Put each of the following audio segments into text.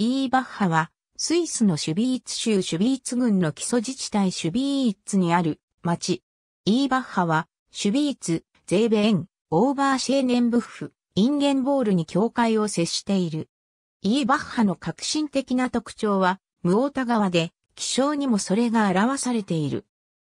イーバッハは、スイスのシュビーツ州シュビーツ郡の基礎自治体シュビーツにある町。イーバッハは、シュビーツ、ゼーベン、オーバーシェーネンブッフ、インゲンボールに境界を接している。イーバッハの革新的な特徴は、ムオータ川で、気象にもそれが表されている。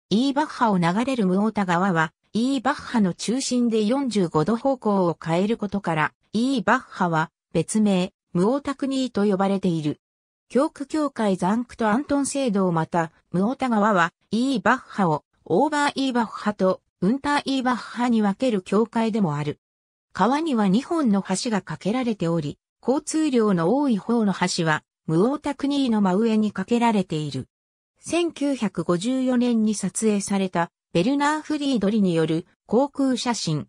イーバッハを流れるムオータ川は、イーバッハの中心で45度方向を変えることから、イーバッハは別名、無オタクニーと呼ばれている。教区教会ザンクとアントン聖堂また、ムオタ川は、イーバッハを、オーバーイーバッハと、ウンターイーバッハに分ける教会でもある。川には2本の橋が架けられており、交通量の多い方の橋は、ムオタクニーの真上に架けられている。1954年に撮影された、ベルナー・フリードリによる航空写真。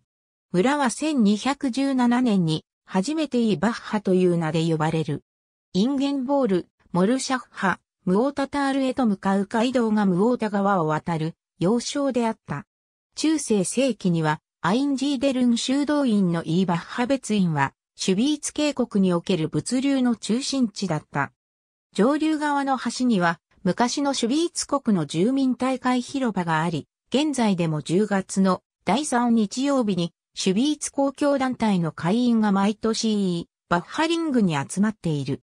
村は1217年に初めてイバッハという名で呼ばれる。インゲンボール、モルシャッハ、ムオータタールへと向かう街道がムオータ川を渡る、要衝であった。中世世紀には、アインジーデルン修道院のイーバッハ別院は、シュビーツ渓谷における物流の中心地だった。上流側の橋には、昔のシュビーツ国の住民大会広場があり、現在でも10月の第3日曜日にシュビーツ公共団体の会員が毎年 E、バッハリングに集まっている。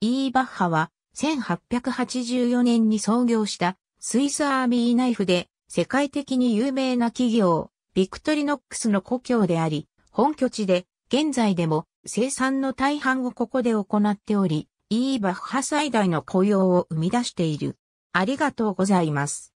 E バッハは1884年に創業したスイスアーミーナイフで世界的に有名な企業、ビクトリノックスの故郷であり、本拠地で現在でも生産の大半をここで行っており、E バッハ最大の雇用を生み出している。ありがとうございます。